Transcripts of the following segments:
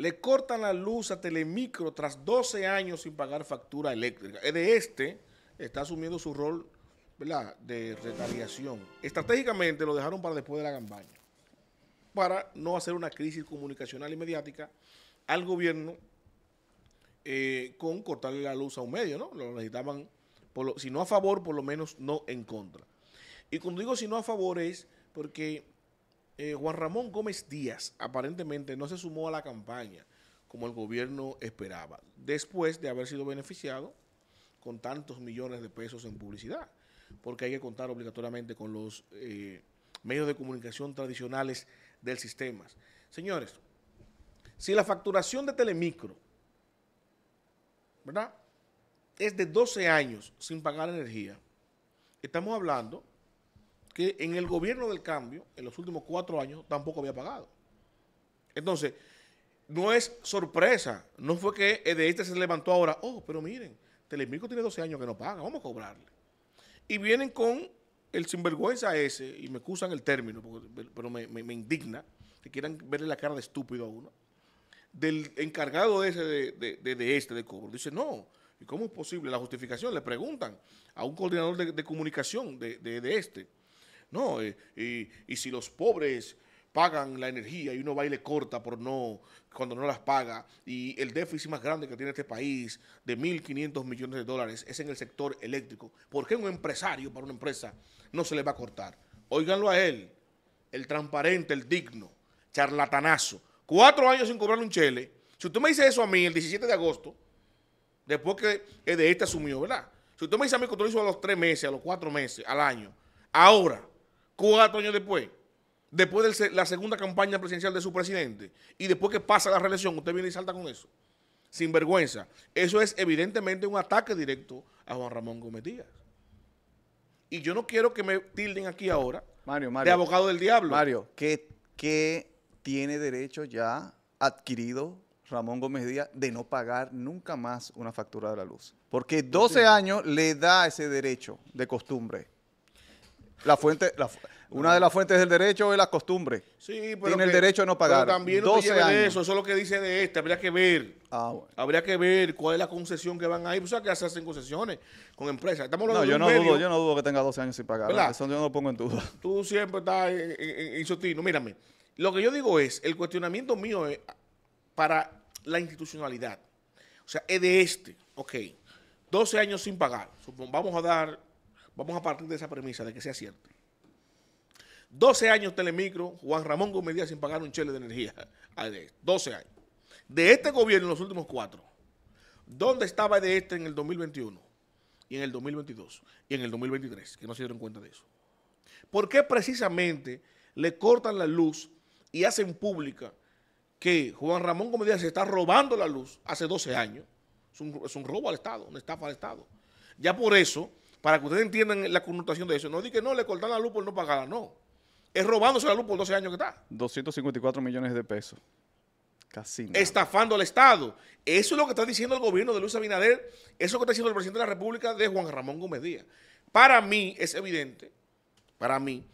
le cortan la luz a Telemicro tras 12 años sin pagar factura eléctrica. de este está asumiendo su rol de retaliación. Estratégicamente lo dejaron para después de la campaña, para no hacer una crisis comunicacional y mediática al gobierno eh, con cortarle la luz a un medio, ¿no? Lo necesitaban, si no a favor, por lo menos no en contra. Y cuando digo si no a favor es porque eh, Juan Ramón Gómez Díaz aparentemente no se sumó a la campaña como el gobierno esperaba, después de haber sido beneficiado con tantos millones de pesos en publicidad, porque hay que contar obligatoriamente con los eh, medios de comunicación tradicionales del sistema. Señores, si la facturación de Telemicro, ¿verdad? Es de 12 años sin pagar energía, estamos hablando que en el gobierno del cambio, en los últimos cuatro años, tampoco había pagado. Entonces, no es sorpresa, no fue que de este se levantó ahora, oh, pero miren, Telemico tiene 12 años que no paga, vamos a cobrarle. Y vienen con el sinvergüenza ese, y me excusan el término, pero me, indigna, que quieran verle la cara de estúpido a uno, del encargado ese de, de, de, este de cobro. Dice, no, ¿y cómo es posible? La justificación, le preguntan a un coordinador de, comunicación de este no, eh, y, y si los pobres pagan la energía y uno va y le corta por no, cuando no las paga. Y el déficit más grande que tiene este país de 1.500 millones de dólares es en el sector eléctrico. ¿Por qué un empresario para una empresa no se le va a cortar? Óiganlo a él, el transparente, el digno, charlatanazo. Cuatro años sin cobrarle un chele. Si usted me dice eso a mí el 17 de agosto, después que de este asumió, ¿verdad? Si usted me dice a mí que lo hizo a los tres meses, a los cuatro meses, al año, ahora, cuatro años después, después de la segunda campaña presidencial de su presidente, y después que pasa la reelección, usted viene y salta con eso. Sin vergüenza. Eso es evidentemente un ataque directo a Juan Ramón Gómez Díaz. Y yo no quiero que me tilden aquí ahora Mario, de abogado del diablo. Mario, que tiene derecho ya adquirido Ramón Gómez Díaz de no pagar nunca más una factura de la luz? Porque 12 años le da ese derecho de costumbre. La fuente, una de las fuentes del derecho es la costumbre. Tiene el derecho a no pagar. Pero también años. eso, eso es lo que dice de este, habría que ver. Ah, habría que ver cuál es la concesión que van a ir. o sea, que se hacen concesiones con empresas. no, yo no dudo, yo no dudo que tenga 12 años sin pagar. Eso yo no lo pongo en duda. Tú siempre estás en, Mírame. Lo que yo digo es, el cuestionamiento mío es para la institucionalidad. O sea, es de este. Ok. 12 años sin pagar. Vamos a dar Vamos a partir de esa premisa, de que sea cierto. 12 años Telemicro, Juan Ramón Gómez Díaz sin pagar un chele de energía. 12 años. De este gobierno en los últimos cuatro. ¿Dónde estaba de este en el 2021? Y en el 2022. Y en el 2023, que no se dieron cuenta de eso. ¿Por qué precisamente le cortan la luz y hacen pública que Juan Ramón Gómez Díaz se está robando la luz hace 12 años? Es un, es un robo al Estado, una estafa al Estado. Ya por eso para que ustedes entiendan la connotación de eso. No di que no, le cortan la luz por no pagarla, no. Es robándose la luz por 12 años que está. 254 millones de pesos. Casi Estafando al Estado. Eso es lo que está diciendo el gobierno de Luis Abinader, eso es lo que está diciendo el presidente de la República de Juan Ramón Gómez Díaz. Para mí es evidente, para mí,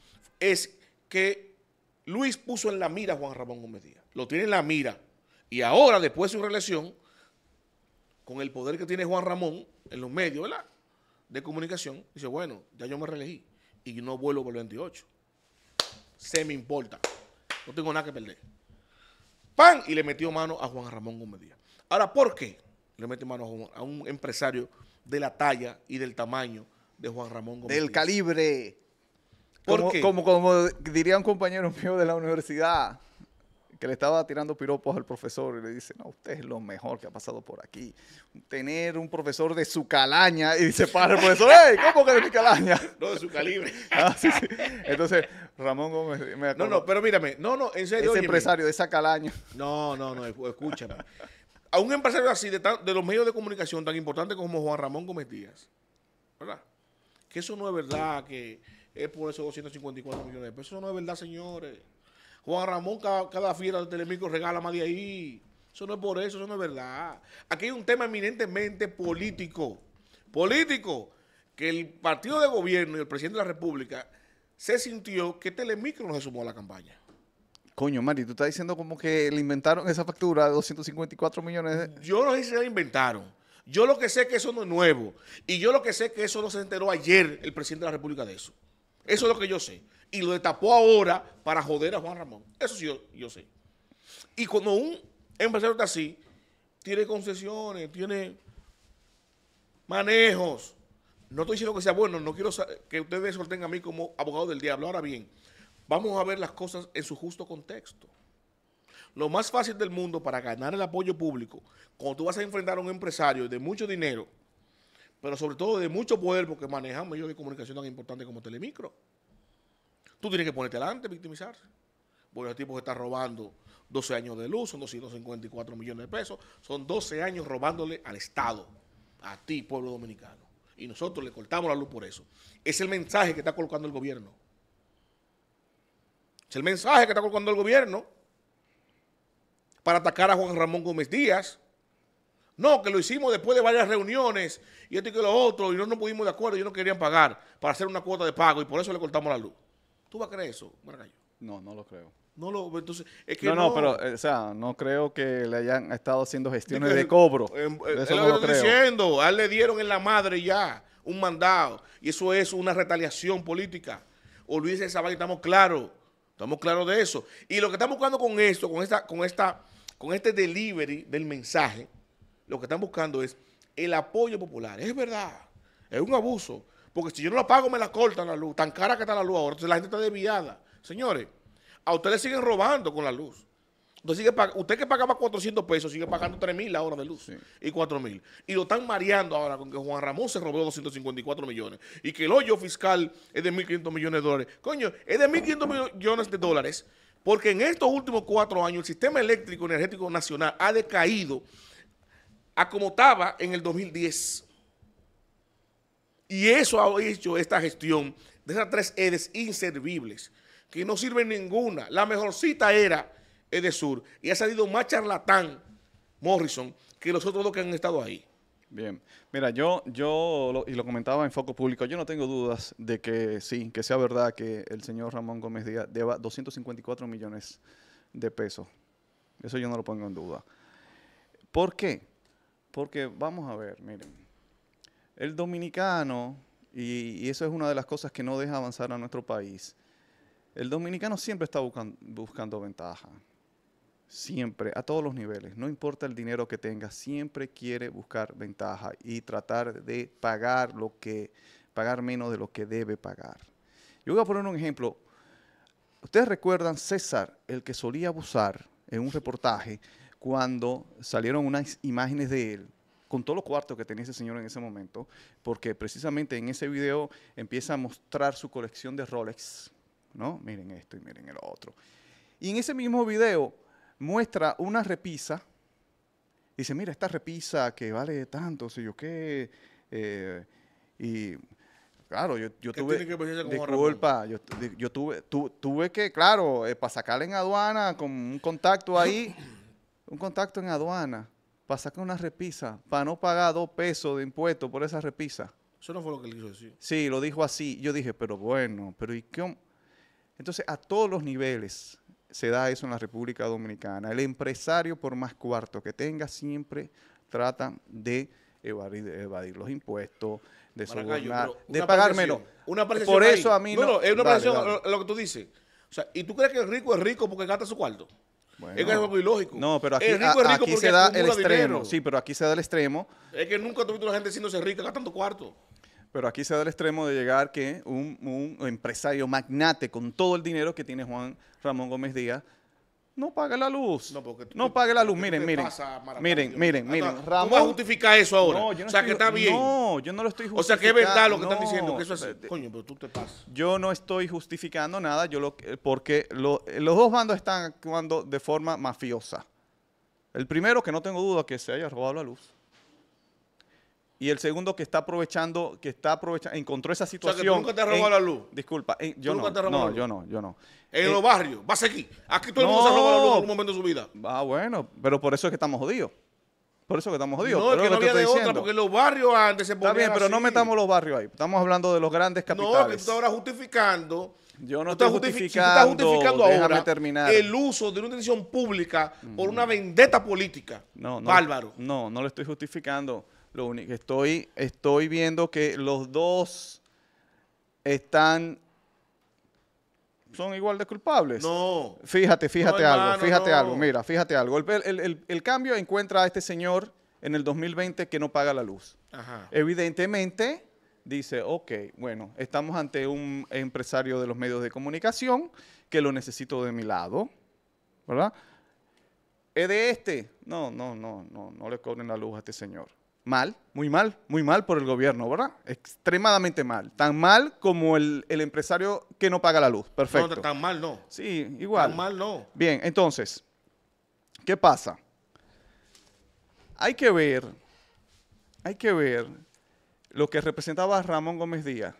es que Luis puso en la mira a Juan Ramón Gómez Díaz. Lo tiene en la mira. Y ahora, después de su reelección, con el poder que tiene Juan Ramón en los medios, ¿verdad? de comunicación, dice, bueno, ya yo me reelegí y no vuelvo por el 28. Se me importa. No tengo nada que perder. ¡Pam! Y le metió mano a Juan Ramón Gómez Díaz. Ahora, ¿por qué le metió mano a un, empresario de la talla y del tamaño de Juan Ramón Gómez? Del calibre. ¿Por qué? como, Como, diría un compañero mío de la universidad, que le estaba tirando piropos al profesor y le dice, no, usted es lo mejor que ha pasado por aquí. Tener un profesor de su calaña y dice para el profesor, ¿cómo que de mi calaña? No, de su calibre. Ah, Entonces, Ramón Gómez No, no, pero mírame, no, no, en serio. Ese empresario de esa calaña. No, no, no, escúchame. A un empresario así de, los medios de comunicación tan importante como Juan Ramón Gómez Díaz, ¿verdad? Que eso no es verdad, que es por esos 254 millones de pesos. Eso no es verdad, señores. Juan Ramón cada, fiera de Telemico regala más de ahí. Eso no es por eso, eso no es verdad. Aquí hay un tema eminentemente político. Político. Que el partido de gobierno y el presidente de la República se sintió que Telemicro no se sumó a la campaña. Coño, Mari, tú estás diciendo como que le inventaron esa factura de 254 millones de... Yo no sé si la inventaron. Yo lo que sé es que eso no es nuevo. Y yo lo que sé es que eso no se enteró ayer el presidente de la República de eso. Eso es lo que yo sé y lo destapó ahora para joder a Juan Ramón. Eso sí yo, sé. Y cuando un empresario está así, tiene concesiones, tiene manejos. No estoy diciendo que sea bueno, no quiero que ustedes solten a mí como abogado del diablo. Ahora bien, vamos a ver las cosas en su justo contexto. Lo más fácil del mundo para ganar el apoyo público, cuando tú vas a enfrentar a un empresario de mucho dinero, pero sobre todo de mucho poder, porque manejamos medios de comunicación tan importantes como Telemicro Tú tienes que ponerte delante, victimizarse. Porque el tipo que está robando 12 años de luz, son 254 millones de pesos, son 12 años robándole al Estado, a ti, pueblo dominicano. Y nosotros le cortamos la luz por eso. Es el mensaje que está colocando el gobierno. Es el mensaje que está colocando el gobierno para atacar a Juan Ramón Gómez Díaz. No, que lo hicimos después de varias reuniones y esto y que lo otro, y no nos pudimos de acuerdo, y no querían pagar para hacer una cuota de pago, y por eso le cortamos la luz. ¿Tú vas a creer eso, Maracayo? No, no lo creo. No lo, entonces, es que no, no, pero, eh, o sea, no creo que le hayan estado haciendo gestiones de, cobro. Eh, eh, eso no lo creo. diciendo, a él le dieron en la madre ya un mandado, y eso es una retaliación política. Olvídese esa y estamos claros, estamos claros de eso. Y lo que están buscando con esto, con esta, con esta, con este delivery del mensaje, lo que están buscando es el apoyo popular. Es verdad, es un abuso, porque si yo no la pago, me la cortan la luz. Tan cara que está la luz ahora. Entonces la gente está desviada. Señores, a ustedes siguen robando con la luz. Usted, sigue usted que pagaba 400 pesos sigue pagando 3 mil la hora de luz y 4 mil. Y lo están mareando ahora con que Juan Ramón se robó 254 millones y que el hoyo fiscal es de 1.500 millones de dólares. Coño, es de 1.500 millones de dólares porque en estos últimos cuatro años el sistema eléctrico energético nacional ha decaído a como estaba en el 2010. Y eso ha hecho esta gestión de esas tres EDES inservibles, que no sirven ninguna. La mejorcita era sur y ha salido más charlatán Morrison que los otros dos que han estado ahí. Bien, mira, yo, yo y lo comentaba en Foco Público, yo no tengo dudas de que sí, que sea verdad que el señor Ramón Gómez Díaz deba 254 millones de pesos. Eso yo no lo pongo en duda. ¿Por qué? Porque vamos a ver, miren el dominicano, y, eso es una de las cosas que no deja avanzar a nuestro país, el dominicano siempre está buscando ventaja. Siempre, a todos los niveles. No importa el dinero que tenga, siempre quiere buscar ventaja y tratar de pagar lo que pagar menos de lo que debe pagar. Yo voy a poner un ejemplo. Ustedes recuerdan César, el que solía abusar en un reportaje cuando salieron unas imágenes de él con todos los cuartos que tenía ese señor en ese momento, porque precisamente en ese video empieza a mostrar su colección de Rolex, ¿no? Miren esto y miren el otro. Y en ese mismo video muestra una repisa, dice, mira, esta repisa que vale tanto, si yo qué, eh, y claro, yo, yo tuve, disculpa, yo, yo tuve, tuve que, claro, eh, para sacarla en aduana con un contacto ahí, un contacto en aduana, para sacar una repisa, para no pagar dos pesos de impuestos por esa repisa. Eso no fue lo que él quiso decir. Sí, lo dijo así. Yo dije, pero bueno, pero ¿y qué? Entonces, a todos los niveles se da eso en la República Dominicana. El empresario, por más cuarto que tenga, siempre trata de evadir, los impuestos, de, de pagar menos. Una por eso a mí no. No, es una dale, eh, lo que tú dices. O sea, ¿y tú crees que el rico es rico porque gasta su cuarto? es algo No, pero aquí, es aquí se da el extremo. Sí, pero aquí se da el extremo. Es que nunca tuviste la gente siendo rica gastando cuarto. Pero aquí se da el extremo de llegar que un empresario magnate con todo el dinero que tiene Juan Ramón Gómez Díaz no pague la luz. No, pague la luz. Miren, miren, ah, miren. Miren, miren, justificar eso ahora? yo no o sea, que está bien. No, yo no lo estoy justificando. O sea, que es verdad lo que están diciendo, Coño, pero tú te pasas. Yo no estoy justificando nada, yo lo, porque los dos bandos están actuando de forma mafiosa. El primero, que no tengo duda que se haya robado la luz y el segundo que está aprovechando, que está aprovechando, encontró esa situación. O sea, que tú nunca te robó la luz. Disculpa, yo, no, no, yo no, yo no. En eh, los barrios, va a aquí. Aquí todo el mundo se se roba la luz en un momento de su vida. Ah, bueno, pero por eso es que estamos jodidos. Por eso que estamos jodidos. No, pero que no había de otra, porque los barrios antes se ponían Está bien, pero no metamos los barrios ahí. Estamos hablando de los grandes capitales. No, que tú estás ahora justificando. Yo no estoy justificando. estás justificando ahora el uso de una decisión pública por una vendetta política. Bárbaro. No, no lo estoy justificando. Lo único, estoy, estoy viendo que los dos están son igual de culpables. No. Fíjate, fíjate algo, fíjate algo. Mira, fíjate algo. El, cambio encuentra a este señor en el 2020 que no paga la luz. Evidentemente, dice, ok, bueno, estamos ante un empresario de los medios de comunicación que lo necesito de mi lado, ¿verdad? ¿Es de este? No, no, no, no, no le cobren la luz a este señor mal, muy mal, muy mal por el gobierno, ¿verdad? Extremadamente mal. Tan mal como el, empresario que no paga la luz. Perfecto. No, tan mal no. Sí, igual. Tan mal no. Bien, entonces, ¿qué pasa? Hay que ver, hay que ver lo que representaba Ramón Gómez Díaz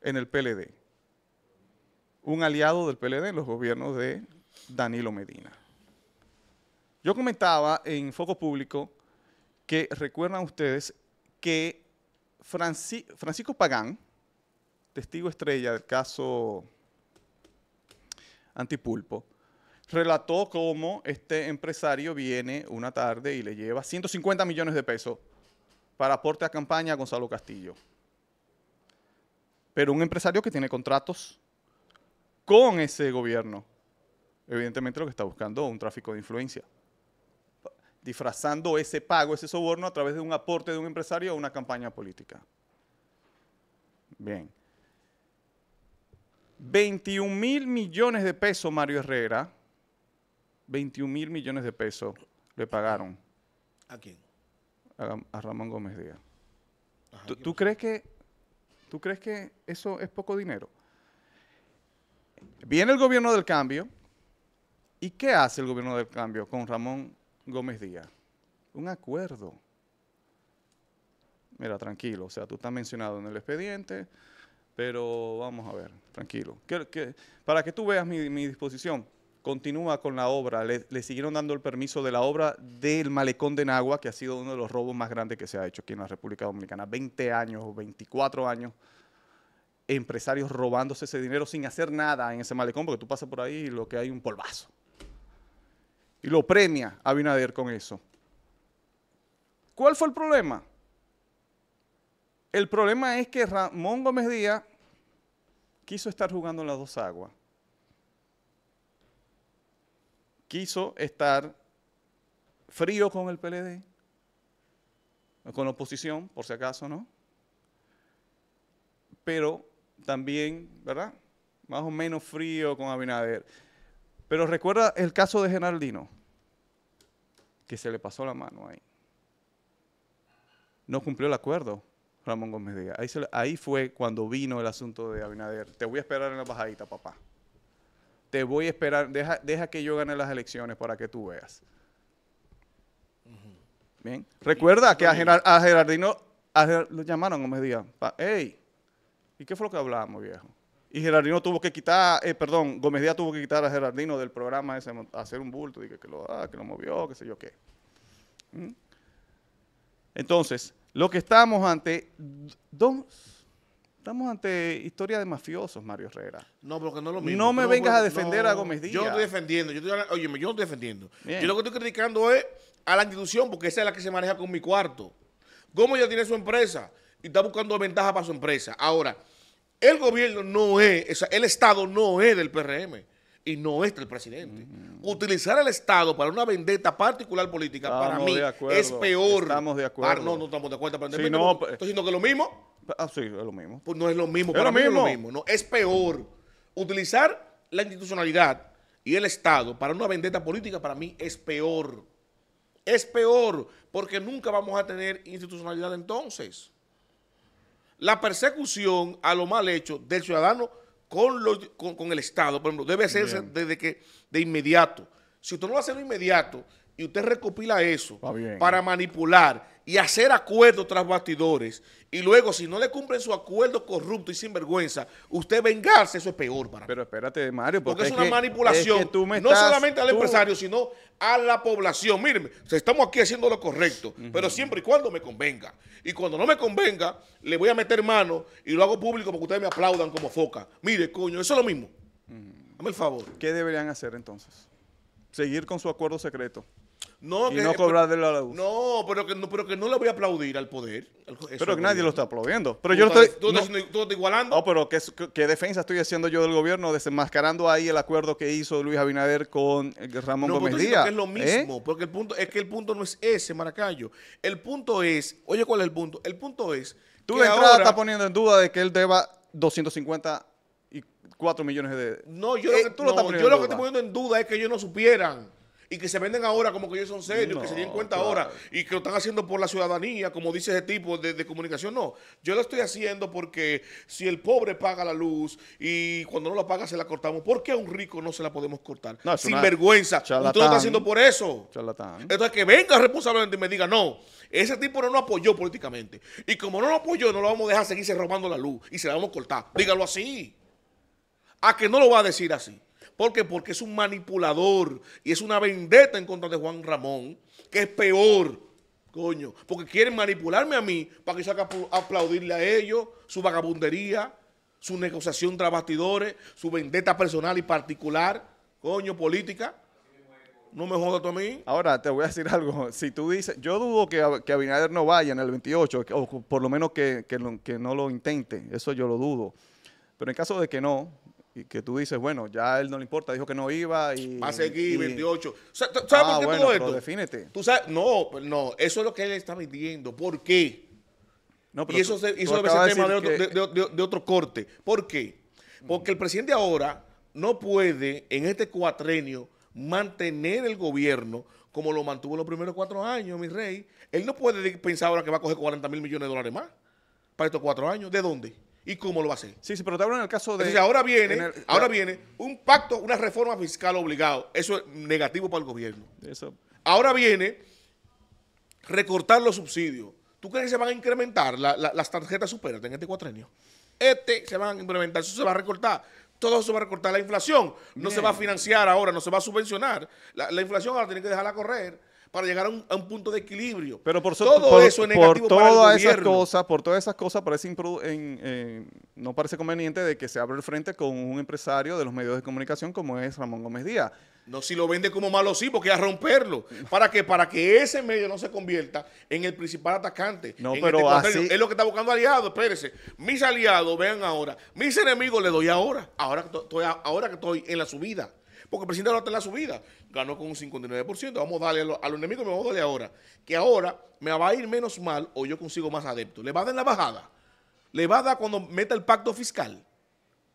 en el PLD. Un aliado del PLD en los gobiernos de Danilo Medina. Yo comentaba en Foco Público que recuerdan ustedes que Francisco Pagán, testigo estrella del caso Antipulpo, relató cómo este empresario viene una tarde y le lleva 150 millones de pesos para aporte a campaña a Gonzalo Castillo. Pero un empresario que tiene contratos con ese gobierno. Evidentemente lo que está buscando es un tráfico de influencia disfrazando ese pago, ese soborno, a través de un aporte de un empresario a una campaña política. Bien. 21 mil millones de pesos, Mario Herrera. 21 mil millones de pesos le pagaron. ¿A quién? A, Ramón Gómez Díaz. ¿tú crees que, ¿Tú crees que eso es poco dinero? Viene el gobierno del cambio. ¿Y qué hace el gobierno del cambio con Ramón Gómez Díaz. Un acuerdo. Mira, tranquilo, o sea, tú estás mencionado en el expediente, pero vamos a ver, tranquilo. para que tú veas mi, disposición, continúa con la obra. Le, siguieron dando el permiso de la obra del malecón de Nagua, que ha sido uno de los robos más grandes que se ha hecho aquí en la República Dominicana. 20 años 24 años, empresarios robándose ese dinero sin hacer nada en ese malecón, porque tú pasas por ahí y lo que hay un polvazo. Y lo premia Abinader con eso. ¿Cuál fue el problema? El problema es que Ramón Gómez Díaz quiso estar jugando en las dos aguas. Quiso estar frío con el PLD, con la oposición, por si acaso, ¿no? Pero también, ¿verdad? Más o menos frío con Abinader. Pero recuerda el caso de Gerardino, que se le pasó la mano ahí. No cumplió el acuerdo Ramón Gómez Díaz. Ahí, fue cuando vino el asunto de Abinader. Te voy a esperar en la bajadita, papá. Te voy a esperar, deja, que yo gane las elecciones para que tú veas. Bien. Recuerda que a, a Gerardino a lo llamaron Gómez Díaz. ¡Ey! ¿Y qué fue lo que hablábamos, viejo? Y Gerardino tuvo que quitar, eh, perdón, Gómez Díaz tuvo que quitar a Gerardino del programa ese, hacer un bulto, que lo, ah, que lo movió, qué sé yo qué. ¿Mm? Entonces, lo que estamos ante dos, estamos ante historia de mafiosos, Mario Herrera. No, porque no es lo mismo. No me vengas a defender a Gómez Díaz. Yo no estoy defendiendo, yo oye, yo no estoy defendiendo. Yo lo que estoy criticando es a la institución, porque esa es la que se maneja con mi cuarto. Gómez ya tiene su empresa y está buscando ventaja para su empresa. Ahora, el gobierno no es, el Estado no es del PRM y no es del presidente. Utilizar el Estado para una vendetta particular política, para mí, es peor. Estamos de ah, acuerdo. no, no estamos de acuerdo. no, pues, estoy diciendo que es lo mismo. Ah, sí, es lo mismo. Pues no es lo mismo, es para mí lo mismo. es peor. Utilizar la institucionalidad y el Estado para una vendetta política, para mí, es peor. Es peor, porque nunca vamos a tener institucionalidad entonces la persecución a lo mal hecho del ciudadano con, el Estado, por ejemplo, debe hacerse desde que, de inmediato. Si usted no lo hace de inmediato, y usted recopila eso para manipular y hacer acuerdos tras bastidores y luego si no le cumplen su acuerdo corrupto y sin vergüenza, usted vengarse, eso es peor para Pero espérate, Mario, porque, es, una manipulación, no solamente al empresario, sino a la población. Mírenme, estamos aquí haciendo lo correcto, pero siempre y cuando me convenga. Y cuando no me convenga, le voy a meter mano y lo hago público porque ustedes me aplaudan como foca. Mire, coño, eso es lo mismo. Dame el favor. ¿Qué deberían hacer entonces? Seguir con su acuerdo secreto. No, y no cobrarle la luz. No, pero que no, pero que no le voy a aplaudir al poder. pero que nadie lo está aplaudiendo. Pero yo estoy, tú, igualando. No, pero ¿qué, defensa estoy haciendo yo del gobierno desenmascarando ahí el acuerdo que hizo Luis Abinader con eh, Ramón no, Gómez Díaz? es lo ¿eh? mismo, porque el punto es que el punto no es ese, Maracayo. El punto es, oye, ¿cuál es el punto? El punto es. Tú de entrada estás poniendo en duda de que él deba 250 y 4 millones de. No, eh, no, yo lo que estoy poniendo en duda es que ellos no supieran y que se venden ahora como que ellos son serios, que se den cuenta ahora y que lo están haciendo por la ciudadanía, como dice ese tipo de, comunicación. No, yo lo estoy haciendo porque si el pobre paga la luz y cuando no la paga se la cortamos, ¿por qué a un rico no se la podemos cortar? Sin vergüenza. ¿tú lo estás haciendo por eso. Entonces que venga responsablemente y me diga, no, ese tipo no nos apoyó políticamente. Y como no lo apoyó, no lo vamos a dejar seguirse robando la luz y se la vamos a cortar. Dígalo así. A que no lo va a decir así. ¿Por qué? Porque es un manipulador y es una vendetta en contra de Juan Ramón, que es peor, coño, porque quieren manipularme a mí para que yo haga aplaudirle a ellos su vagabundería, su negociación tras bastidores, su vendetta personal y particular, coño, política. No me jodas tú a mí. Ahora, te voy a decir algo. Si tú dices, yo dudo que, Abinader no vaya en el 28, o por lo menos que, que, no lo intente. Eso yo lo dudo. Pero en caso de que no, y que tú dices, bueno, ya él no le importa, dijo que no iba y... Va a seguir, 28. Ah, ¿Sabes por qué todo esto? defínete. No, no, eso es lo que él está pidiendo. ¿Por qué? y eso, se, tema de otro, corte. ¿Por qué? Porque mm. el presidente ahora no puede, en este cuatrenio, mantener el gobierno como lo mantuvo los primeros cuatro años, mi rey. Él no puede pensar ahora que va a coger 40 mil millones de dólares más para estos cuatro años. ¿De dónde? y cómo lo hace a hacer. Sí, sí, pero te hablo en el caso de... ahora viene, ahora viene un pacto, una reforma fiscal obligado. Eso es negativo para el gobierno. Eso. Ahora viene recortar los subsidios. ¿Tú crees que se van a incrementar las tarjetas superas en este cuatrenio? Este se van a incrementar, eso se va a recortar. Todo eso va a recortar la inflación. No se va a financiar ahora, no se va a subvencionar. la inflación ahora tiene que dejarla correr para llegar a un, punto de equilibrio. Pero por, todo eso es por todas esas cosas, por todas esas cosas parece eh, no parece conveniente de que se abra el frente con un empresario de los medios de comunicación como es Ramón Gómez Díaz. No, si lo vende como malo, sí, porque a romperlo. ¿Para qué? Para que ese medio no se convierta en el principal atacante. No, pero este Es lo que está buscando aliado. espérese. Mis aliados, vean ahora. Mis enemigos le doy ahora. Ahora estoy, ahora que estoy en la subida. Porque el presidente ahora está en la subida. Ganó con un 59%. Vamos a darle a, los enemigos, me vamos a darle ahora. Que ahora me va a ir menos mal o yo consigo más adepto, Le va a dar en la bajada. Le va a dar cuando meta el pacto fiscal.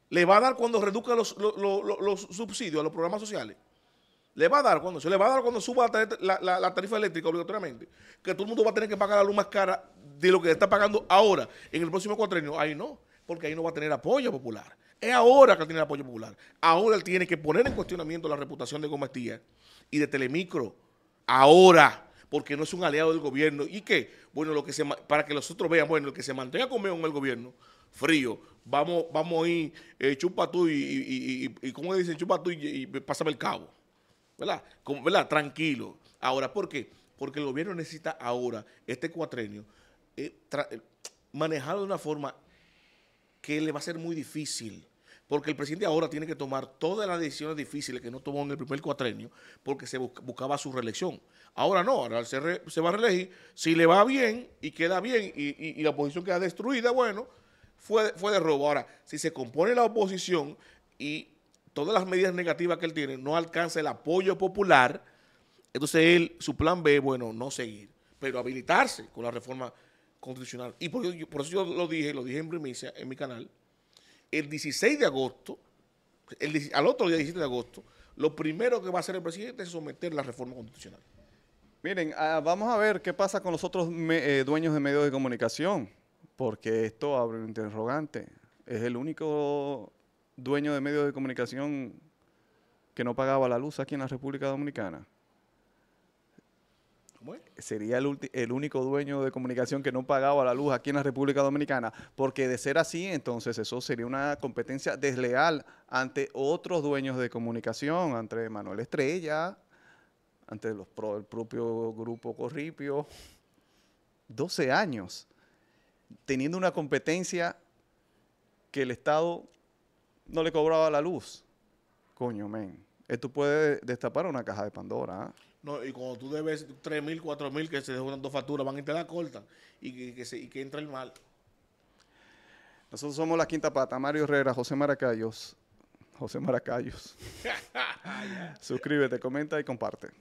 Le va a dar cuando reduzca los, subsidios a los programas sociales. Le va a dar cuando se le va a dar cuando suba la, tarifa eléctrica obligatoriamente, que todo el mundo va a tener que pagar la luz más cara de lo que está pagando ahora en el próximo años, Ahí no porque ahí no va a tener apoyo popular. Es ahora que tiene el apoyo popular. Ahora él tiene que poner en cuestionamiento la reputación de Gómez y de Telemicro. Ahora, porque no es un aliado del gobierno. ¿Y qué? Bueno, lo que se, para que los otros vean bueno, el que se mantenga conmigo en el gobierno, frío, vamos, vamos a ir, eh, chupa tú y, y, y, dicen? Chupa tú y, pásame el cabo. ¿Verdad? ¿Verdad? Tranquilo. Ahora, ¿por qué? Porque el gobierno necesita ahora, este cuatrenio, eh, manejarlo de una forma que le va a ser muy difícil, porque el presidente ahora tiene que tomar todas las decisiones difíciles que no tomó en el primer cuatrenio, porque se buscaba su reelección. Ahora no, ahora se, va a reelegir, si le va bien y queda bien y, la oposición queda destruida, bueno, fue, fue de robo. Ahora, si se compone la oposición y todas las medidas negativas que él tiene no alcanza el apoyo popular, entonces él, su plan B, bueno, no seguir, pero habilitarse con la reforma constitucional. Y por, por eso yo lo dije, lo dije en primicia en mi canal, el 16 de agosto, el, al otro día 17 de agosto, lo primero que va a hacer el presidente es someter la reforma constitucional. Miren, ah, vamos a ver qué pasa con los otros eh, dueños de medios de comunicación, porque esto abre un interrogante. Es el único dueño de medios de comunicación que no pagaba la luz aquí en la República Dominicana sería el, único dueño de comunicación que no pagaba la luz aquí en la República Dominicana, porque de ser así, entonces eso sería una competencia desleal ante otros dueños de comunicación, ante Manuel Estrella, ante el propio grupo Corripio. 12 años teniendo una competencia que el Estado no le cobraba la luz. Coño, men. Esto puede destapar una caja de Pandora. ¿ah? y cuando tú debes 3.000, 4.000, que se dejan dos facturas, van a entrar la corta y y que entra el mal. Nosotros somos la quinta pata, Mario Herrera, José Maracayos. José Maracayos. Suscríbete, comenta y comparte.